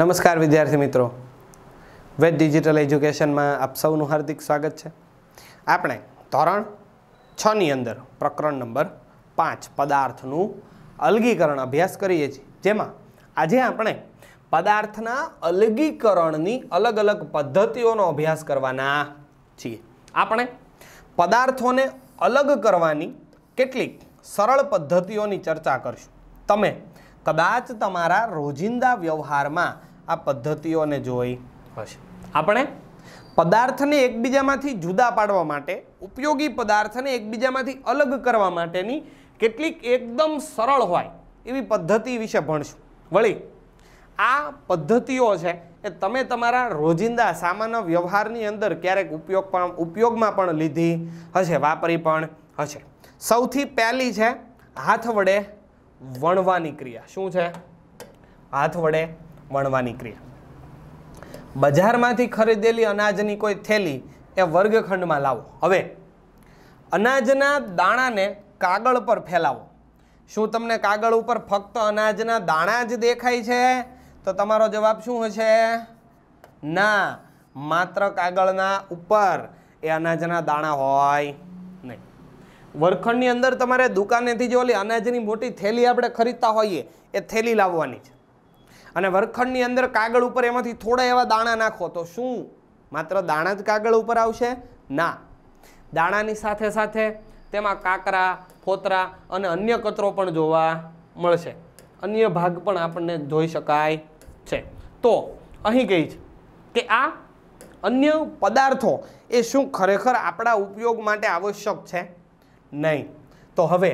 નમસ્કાર વિદ્યાર્થી મિત્રો વેદ ડિજિટલ એજ્યુકેશનમાં આપ સૌનું હાર્દિક સ્વાગત છે આપણે ધોરણ છની અંદર પ્રકરણ નંબર પાંચ પદાર્થનું અલગીકરણ અભ્યાસ કરીએ છીએ જેમાં આજે આપણે પદાર્થના અલગીકરણની અલગ અલગ પદ્ધતિઓનો અભ્યાસ કરવાના છીએ આપણે પદાર્થોને અલગ કરવાની કેટલીક સરળ પદ્ધતિઓની ચર્ચા કરશું તમે કદાચ તમારા રોજિંદા વ્યવહારમાં આ પદ્ધતિઓને જોઈ હશે આપણે પદાર્થને એકબીજામાંથી જુદા પાડવા માટે ઉપયોગી પદાર્થને એકબીજામાંથી અલગ કરવા માટેની કેટલીક એકદમ સરળ હોય એવી પદ્ધતિ વિશે ભણશું વળી આ પદ્ધતિઓ છે એ તમે તમારા રોજિંદા સામાન્ય વ્યવહારની અંદર ક્યારેક ઉપયોગ પણ ઉપયોગમાં પણ લીધી હશે વાપરી પણ હશે સૌથી પહેલી છે હાથ વડે વણવાની ક્રિયા શું છે હાથ વડે વણવાની ક્રિયા બજારમાંથી ખરીદેલી અનાજની કોઈ થેલી એ વર્ગખંડમાં લાવો હવે અનાજના દાણાને કાગળ પર ફેલાવો શું તમને કાગળ ઉપર ફક્ત અનાજના દાણા જ દેખાય છે તો તમારો જવાબ શું હશે ના માત્ર કાગળના ઉપર એ અનાજના દાણા હોય નહીં વર્ગખંડની અંદર તમારે દુકાનેથી જો ઓલી અનાજની મોટી થેલી આપણે ખરીદતા હોઈએ એ થેલી લાવવાની છે અને વર્ગખંડની અંદર કાગળ ઉપર એમાંથી થોડા એવા દાણા નાખો તો શું માત્ર દાણા જ કાગળ ઉપર આવશે ના દાણાની સાથે સાથે તેમાં કાકરા ફોતરા અને અન્ય કચરો પણ જોવા મળશે અન્ય ભાગ પણ આપણને જોઈ શકાય છે તો અહીં કહી છે કે આ અન્ય પદાર્થો એ શું ખરેખર આપણા ઉપયોગ માટે આવશ્યક છે નહીં તો હવે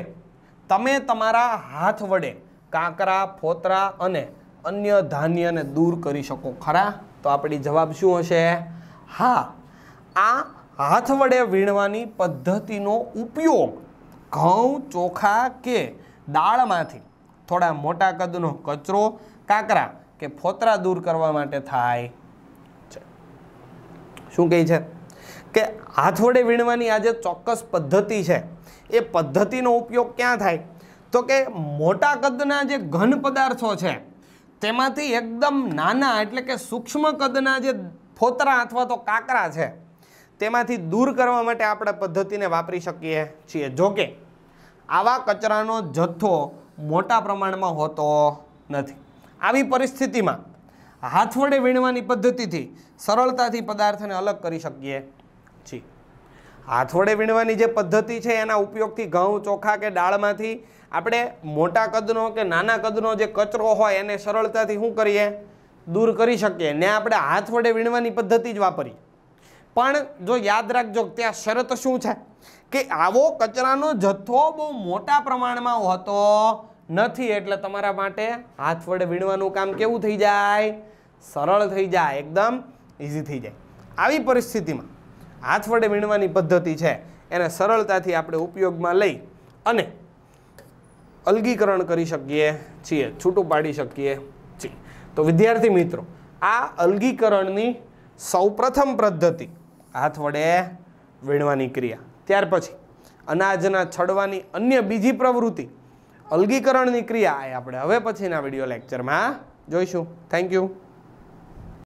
તમે તમારા હાથ વડે કાંકરા ફોતરા અને અન્ય ધાન્યને દૂર કરી શકો ખરા તો આપણી જવાબ શું હશે હા આ હાથ વડે વીણવાની પદ્ધતિનો ઉપયોગ ઘઉં ચોખા કે દાળમાંથી થોડા મોટા કદનો કચરો કાકરા કે ફોતરા દૂર કરવા માટે થાય છે શું કહે છે કે હાથ વડે વીણવાની આ જે ચોક્કસ પદ્ધતિ છે એ પદ્ધતિનો ઉપયોગ ક્યાં થાય તો કે મોટા કદના જે ઘન પદાર્થો છે તેમાંથી એકદમ નાના એટલે કે સૂક્ષ્મ કદના જે ફોતરા અથવા તો કાકરા છે તેમાંથી દૂર કરવા માટે આપણે પદ્ધતિને વાપરી શકીએ છીએ જોકે આવા કચરાનો જથ્થો મોટા પ્રમાણમાં હોતો નથી આવી પરિસ્થિતિમાં હાથ વડે વીણવાની પદ્ધતિથી સરળતાથી પદાર્થને અલગ કરી શકીએ છીએ હાથોડે વીણવાની જે પદ્ધતિ છે એના ઉપયોગથી ઘઉં ચોખા કે દાળમાંથી આપણે મોટા કદનો કે નાના કદનો જે કચરો હોય એને સરળતાથી શું કરીએ દૂર કરી શકીએ ને આપણે હાથ વડે વીણવાની પદ્ધતિ જ વાપરીએ પણ જો યાદ રાખજો ત્યાં શરત શું છે કે આવો કચરાનો જથ્થો બહુ મોટા પ્રમાણમાં હોતો નથી એટલે તમારા માટે હાથ વડે વીણવાનું કામ કેવું થઈ જાય સરળ થઈ જાય એકદમ ઇઝી થઈ જાય આવી પરિસ્થિતિમાં હાથ વડે વીણવાની પદ્ધતિ છે એને સરળતાથી આપણે ઉપયોગમાં લઈ અને અલગીકરણ કરી શકીએ છીએ છૂટું પાડી શકીએ છીએ તો વિદ્યાર્થી મિત્રો આ અલગીકરણની સૌપ્રથમ પદ્ધતિ હાથ વડે વીણવાની ક્રિયા ત્યાર પછી અનાજના છડવાની અન્ય બીજી પ્રવૃત્તિ અલગીકરણની ક્રિયા એ આપણે હવે પછીના વિડીયો લેક્ચરમાં જોઈશું થેન્ક યુ